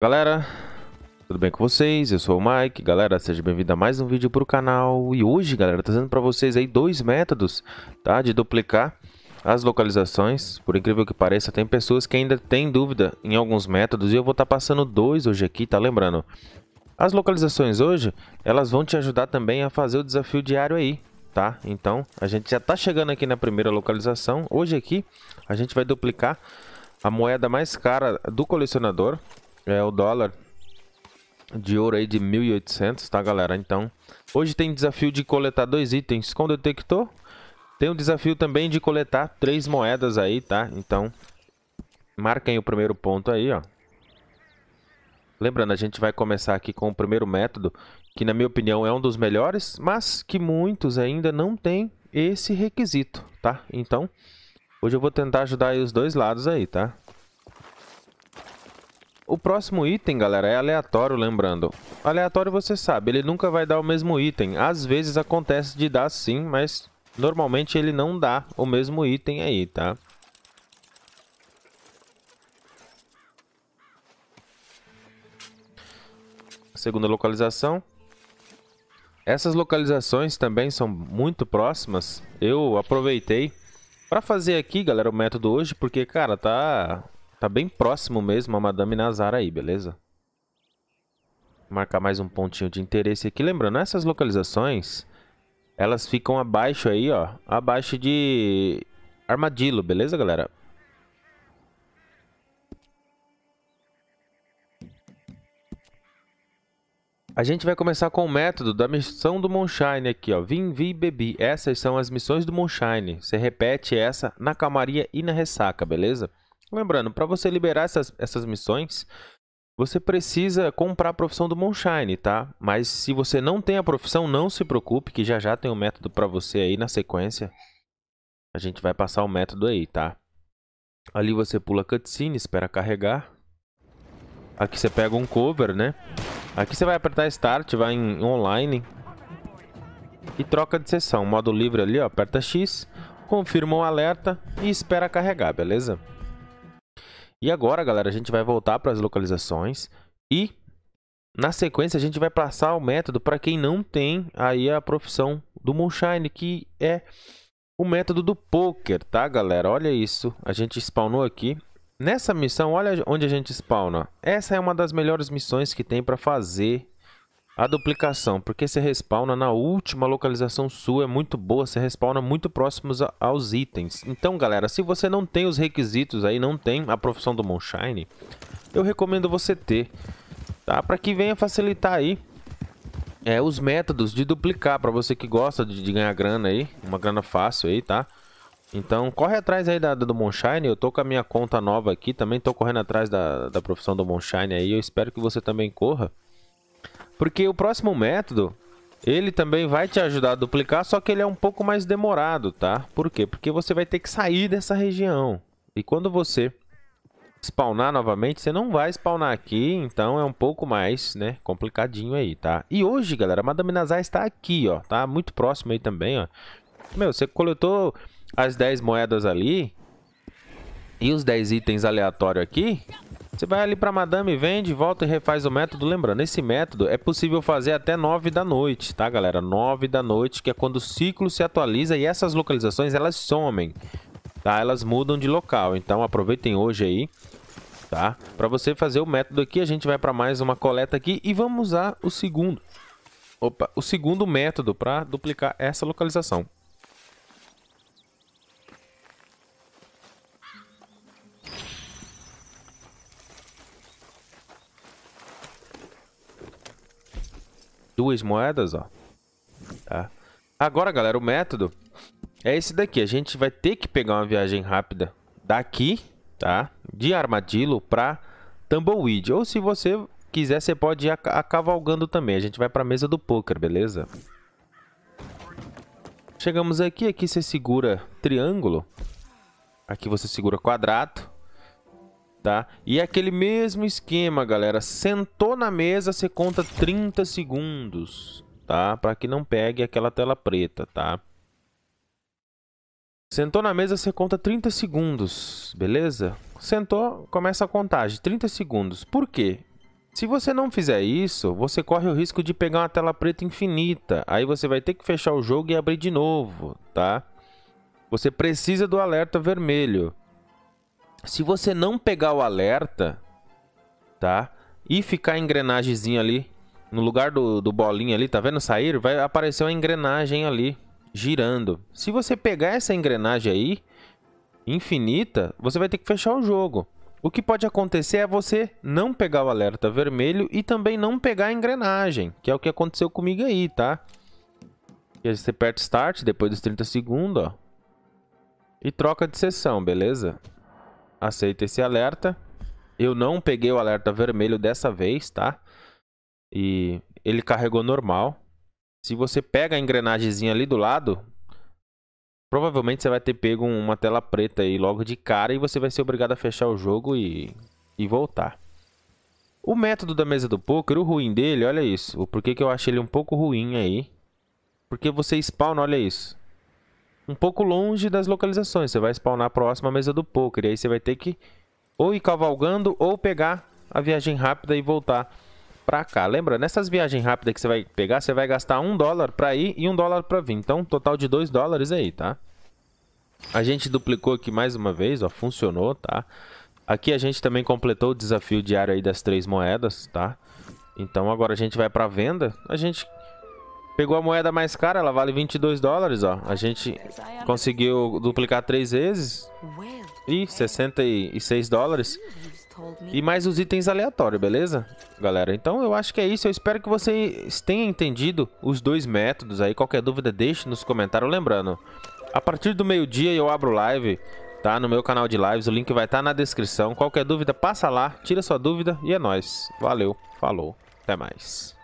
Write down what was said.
Galera, tudo bem com vocês? Eu sou o Mike. Galera, seja bem-vindo a mais um vídeo para o canal. E hoje, galera, trazendo para vocês aí dois métodos tá, de duplicar as localizações. Por incrível que pareça, tem pessoas que ainda têm dúvida em alguns métodos e eu vou estar tá passando dois hoje aqui, tá lembrando? As localizações hoje, elas vão te ajudar também a fazer o desafio diário aí, tá? Então, a gente já está chegando aqui na primeira localização. Hoje aqui, a gente vai duplicar a moeda mais cara do colecionador, é o dólar de ouro aí de 1.800, tá, galera? Então, hoje tem desafio de coletar dois itens com detector. Tem um desafio também de coletar três moedas aí, tá? Então, marquem o primeiro ponto aí, ó. Lembrando, a gente vai começar aqui com o primeiro método, que na minha opinião é um dos melhores, mas que muitos ainda não têm esse requisito, tá? Então, hoje eu vou tentar ajudar os dois lados aí, tá? O próximo item, galera, é aleatório, lembrando. Aleatório você sabe, ele nunca vai dar o mesmo item. Às vezes acontece de dar sim, mas normalmente ele não dá o mesmo item aí, tá? Segunda localização. Essas localizações também são muito próximas. Eu aproveitei para fazer aqui, galera, o método hoje, porque, cara, tá Tá bem próximo mesmo a Madame Nazar aí, beleza? Marcar mais um pontinho de interesse aqui. Lembrando, essas localizações, elas ficam abaixo aí, ó. Abaixo de armadilo, beleza, galera? A gente vai começar com o método da missão do Moonshine aqui, ó. Vim, vi, bebi. Essas são as missões do Moonshine. Você repete essa na calmaria e na ressaca, beleza? Lembrando, para você liberar essas, essas missões, você precisa comprar a profissão do Moonshine, tá? Mas se você não tem a profissão, não se preocupe, que já já tem um método para você aí na sequência. A gente vai passar o método aí, tá? Ali você pula cutscene, espera carregar. Aqui você pega um cover, né? Aqui você vai apertar Start, vai em Online. E troca de sessão. Modo livre ali, ó. Aperta X, confirma o alerta e espera carregar, beleza? E agora, galera, a gente vai voltar para as localizações e na sequência a gente vai passar o método para quem não tem aí a profissão do Moonshine, que é o método do poker, tá, galera? Olha isso, a gente spawnou aqui. Nessa missão, olha onde a gente spawna. Essa é uma das melhores missões que tem para fazer a duplicação, porque você respawna na última localização sua, é muito boa, você respawna muito próximos a, aos itens. Então, galera, se você não tem os requisitos aí, não tem a profissão do Moonshine, eu recomendo você ter, tá? Para que venha facilitar aí é, os métodos de duplicar, para você que gosta de, de, ganhar grana aí, uma grana fácil aí, tá? Então, corre atrás aí da, do Moonshine, eu tô com a minha conta nova aqui, também tô correndo atrás da, da profissão do Moonshine aí, eu espero que você também corra. Porque o próximo método, ele também vai te ajudar a duplicar, só que ele é um pouco mais demorado, tá? Por quê? Porque você vai ter que sair dessa região. E quando você spawnar novamente, você não vai spawnar aqui, então é um pouco mais, né, complicadinho aí, tá? E hoje, galera, a Madame Nazar está aqui, ó, tá muito próximo aí também, ó. Meu, você coletou as 10 moedas ali e os 10 itens aleatórios aqui, você vai ali para Madame, vende, volta e refaz o método. Lembrando, esse método é possível fazer até 9 da noite, tá, galera? 9 da noite, que é quando o ciclo se atualiza e essas localizações, elas somem, tá? Elas mudam de local, então aproveitem hoje aí, tá? Para você fazer o método aqui, a gente vai para mais uma coleta aqui e vamos usar o segundo. Opa, o segundo método para duplicar essa localização. duas moedas, ó. Tá? Agora, galera, o método é esse daqui. A gente vai ter que pegar uma viagem rápida daqui, tá? De armadilho para Tumbleweed. Ou se você quiser, você pode ir a, a cavalgando também. A gente vai para a mesa do poker, beleza? Chegamos aqui, aqui você segura triângulo. Aqui você segura quadrado tá? E é aquele mesmo esquema, galera. Sentou na mesa, você conta 30 segundos, tá? Para que não pegue aquela tela preta, tá? Sentou na mesa, você conta 30 segundos, beleza? Sentou, começa a contagem, 30 segundos. Por quê? Se você não fizer isso, você corre o risco de pegar uma tela preta infinita. Aí você vai ter que fechar o jogo e abrir de novo, tá? Você precisa do alerta vermelho. Se você não pegar o alerta, tá? E ficar a engrenagem ali, no lugar do, do bolinha ali, tá vendo sair? Vai aparecer uma engrenagem ali, girando. Se você pegar essa engrenagem aí, infinita, você vai ter que fechar o jogo. O que pode acontecer é você não pegar o alerta vermelho e também não pegar a engrenagem, que é o que aconteceu comigo aí, tá? E você aperta Start depois dos 30 segundos, ó. E troca de sessão, beleza? aceita esse alerta. Eu não peguei o alerta vermelho dessa vez, tá? E ele carregou normal. Se você pega a engrenagemzinha ali do lado, provavelmente você vai ter pego uma tela preta aí logo de cara e você vai ser obrigado a fechar o jogo e, e voltar. O método da mesa do poker, o ruim dele, olha isso. O porquê que eu acho ele um pouco ruim aí. Porque você spawna, olha isso um pouco longe das localizações. Você vai spawnar próximo à mesa do poker. E aí você vai ter que ou ir cavalgando ou pegar a viagem rápida e voltar pra cá. Lembra, nessas viagens rápidas que você vai pegar, você vai gastar um dólar pra ir e um dólar pra vir. Então, total de dois dólares aí, tá? A gente duplicou aqui mais uma vez, ó. Funcionou, tá? Aqui a gente também completou o desafio diário aí das três moedas, tá? Então agora a gente vai pra venda. A gente Pegou a moeda mais cara, ela vale 22 dólares, ó. A gente conseguiu duplicar três vezes. Ih, 66 dólares. E mais os itens aleatórios, beleza? Galera, então eu acho que é isso. Eu espero que vocês tenham entendido os dois métodos aí. Qualquer dúvida, deixe nos comentários. Lembrando, a partir do meio-dia eu abro live, tá? No meu canal de lives, o link vai estar tá na descrição. Qualquer dúvida, passa lá, tira sua dúvida e é nóis. Valeu, falou, até mais.